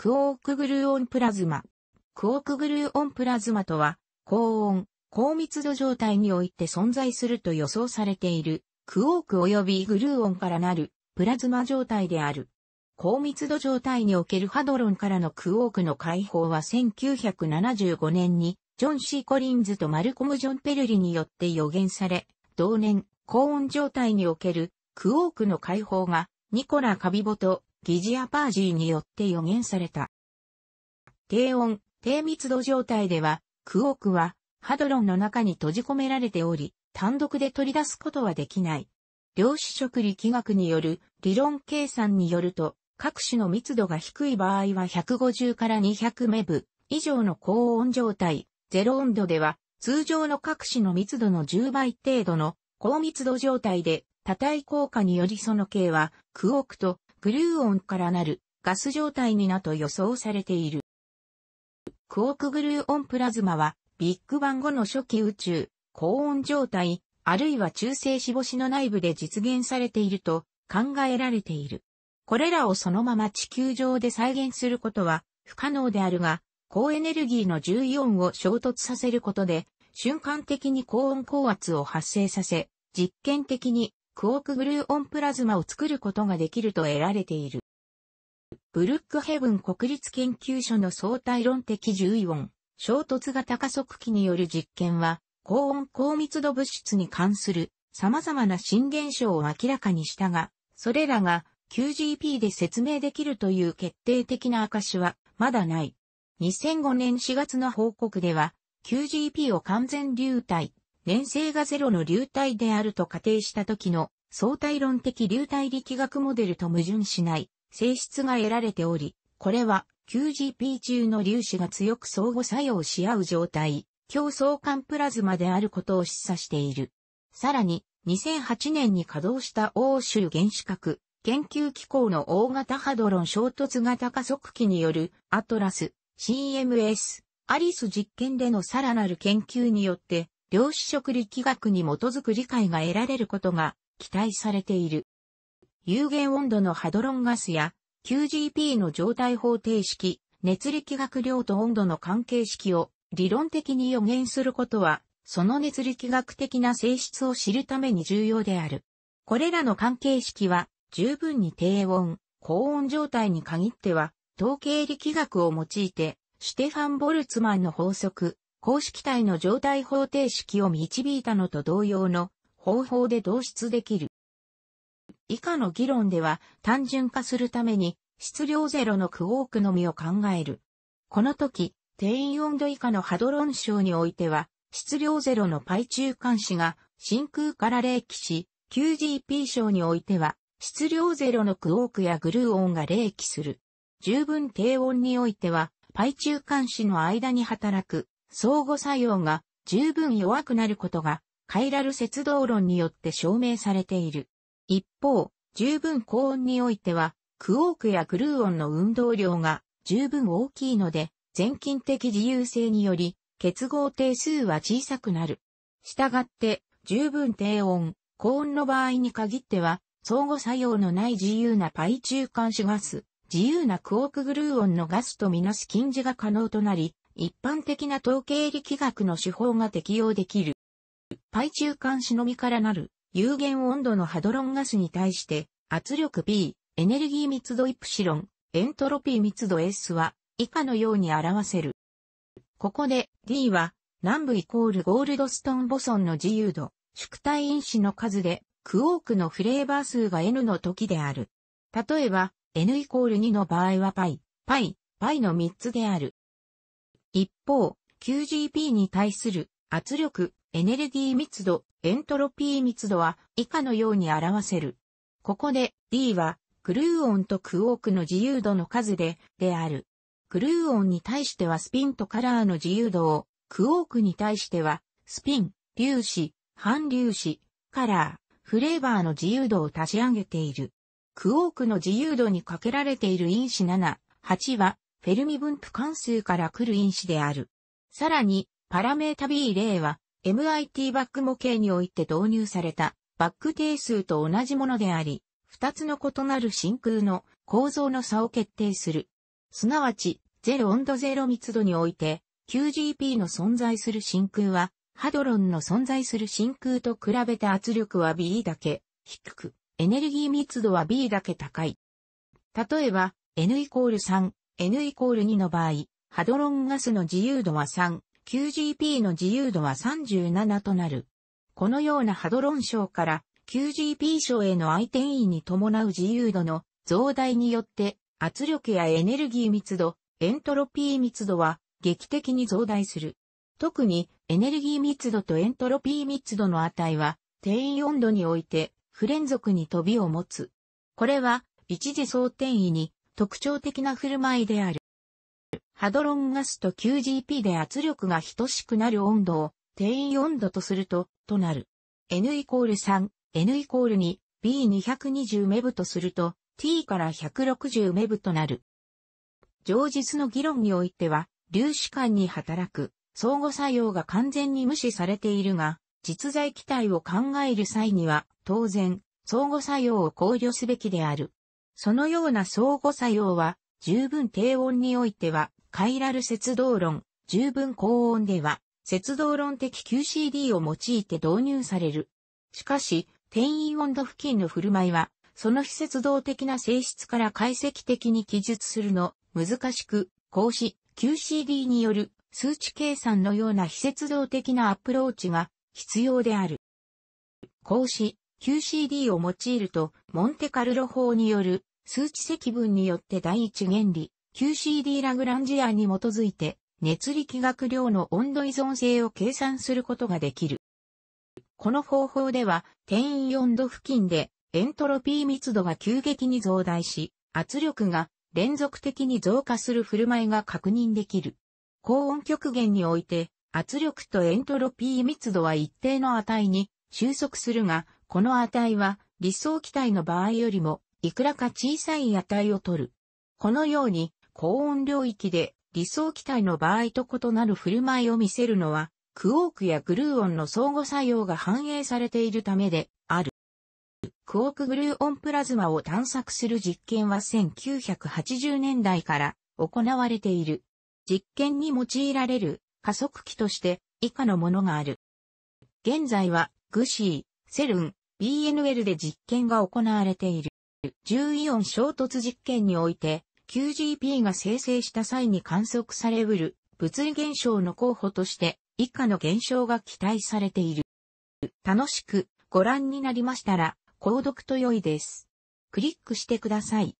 クオークグルーオンプラズマ。クオークグルーオンプラズマとは、高温、高密度状態において存在すると予想されている、クオーク及びグルーオンからなる、プラズマ状態である。高密度状態におけるハドロンからのクオークの解放は1975年に、ジョン・シー・コリンズとマルコム・ジョン・ペルリによって予言され、同年、高温状態におけるクオークの解放が、ニコラ・カビボとギジアパージーによって予言された。低温、低密度状態では、クオークは、ハドロンの中に閉じ込められており、単独で取り出すことはできない。量子食力学による理論計算によると、各種の密度が低い場合は150から200メブ以上の高温状態、0温度では通常の各種の密度の10倍程度の高密度状態で多体効果によりその径はクオークとグルーオンからなるガス状態になと予想されている。クォークグルーオンプラズマは、ビッグバン後の初期宇宙、高温状態、あるいは中性子星の内部で実現されていると考えられている。これらをそのまま地球上で再現することは不可能であるが、高エネルギーの重イオンを衝突させることで、瞬間的に高温高圧を発生させ、実験的にクオークグルーオンプラズマを作ることができると得られている。ブルックヘブン国立研究所の相対論的重イオン、衝突型加速器による実験は、高温高密度物質に関する様々な新現象を明らかにしたが、それらが QGP で説明できるという決定的な証はまだない。2005年4月の報告では、QGP を完全流体、粘性がゼロの流体であると仮定した時の相対論的流体力学モデルと矛盾しない性質が得られており、これは QGP 中の粒子が強く相互作用し合う状態、強相関プラズマであることを示唆している。さらに、2008年に稼働した欧州原子核研究機構の大型ハドロン衝突型加速器によるアトラス、CMS、アリス実験でのさらなる研究によって量子食力学に基づく理解が得られることが期待されている。有限温度のハドロンガスや QGP の状態方程式、熱力学量と温度の関係式を理論的に予言することは、その熱力学的な性質を知るために重要である。これらの関係式は十分に低温、高温状態に限っては、統計力学を用いて、シュテファン・ボルツマンの法則、公式体の状態方程式を導いたのと同様の方法で導出できる。以下の議論では単純化するために質量ゼロのクォークのみを考える。この時、定員温度以下のハドロン症においては、質量ゼロのパイ中間子が真空から冷気し、QGP 症においては、質量ゼロのクォークやグルーオンが冷気する。十分低温においては、パイ中間子の間に働く相互作用が十分弱くなることがカイラル節道論によって証明されている。一方、十分高温においては、クオークやグルーオンの運動量が十分大きいので、全近的自由性により、結合定数は小さくなる。したがって、十分低温、高温の場合に限っては、相互作用のない自由なパイ中間子ガス、自由なクオークグルーオンのガスとみなす禁じが可能となり、一般的な統計力学の手法が適用できる。パ中間忍のみからなる有限温度のハドロンガスに対して圧力 P、エネルギー密度イプシロン、エントロピー密度 S は以下のように表せる。ここで D は南部イコールゴールドストンボソンの自由度、縮体因子の数でクオークのフレーバー数が N の時である。例えば N イコール2の場合は π、π、π の3つである。一方、QGP に対する圧力、エネルギー密度、エントロピー密度は以下のように表せる。ここで D はクルーオンとクオークの自由度の数で、である。クルーオンに対してはスピンとカラーの自由度を、クオークに対しては、スピン、粒子、反粒子、カラー、フレーバーの自由度を足し上げている。クオークの自由度にかけられている因子7、8は、フェルミ分布関数から来る因子である。さらに、パラメータ B 0は、MIT バック模型において導入された、バック定数と同じものであり、二つの異なる真空の構造の差を決定する。すなわち、0温度0密度において、QGP の存在する真空は、ハドロンの存在する真空と比べて圧力は B だけ低く、エネルギー密度は B だけ高い。例えば、N イコール3、N イコール2の場合、ハドロンガスの自由度は3、QGP の自由度は37となる。このようなハドロン症から QGP 症への相転移に伴う自由度の増大によって圧力やエネルギー密度、エントロピー密度は劇的に増大する。特にエネルギー密度とエントロピー密度の値は定移温度において不連続に飛びを持つ。これは一時相転移に特徴的な振る舞いである。ハドロンガスと q g p で圧力が等しくなる温度を定位温度とすると、となる。N イコール3、N イコール2、B220 メブとすると、T から160メブとなる。上述の議論においては、粒子間に働く相互作用が完全に無視されているが、実在機体を考える際には、当然、相互作用を考慮すべきである。そのような相互作用は、十分低温においては、カイラル節動論、十分高温では、節動論的 QCD を用いて導入される。しかし、転移温度付近の振る舞いは、その非節動的な性質から解析的に記述するの、難しく、格子、QCD による数値計算のような非接動的なアプローチが必要である。格子、QCD を用いると、モンテカルロ法による数値積分によって第一原理、QCD ラグランジアに基づいて、熱力学量の温度依存性を計算することができる。この方法では、転移温度付近で、エントロピー密度が急激に増大し、圧力が連続的に増加する振る舞いが確認できる。高温極限において、圧力とエントロピー密度は一定の値に収束するが、この値は理想気体の場合よりもいくらか小さい値を取る。このように高温領域で理想気体の場合と異なる振る舞いを見せるのはクオークやグルーオンの相互作用が反映されているためである。クオークグルーオンプラズマを探索する実験は1980年代から行われている。実験に用いられる加速器として以下のものがある。現在はグシー、セルン、BNL で実験が行われている。重イオン衝突実験において、QGP が生成した際に観測されうる物理現象の候補として以下の現象が期待されている。楽しくご覧になりましたら、購読と良いです。クリックしてください。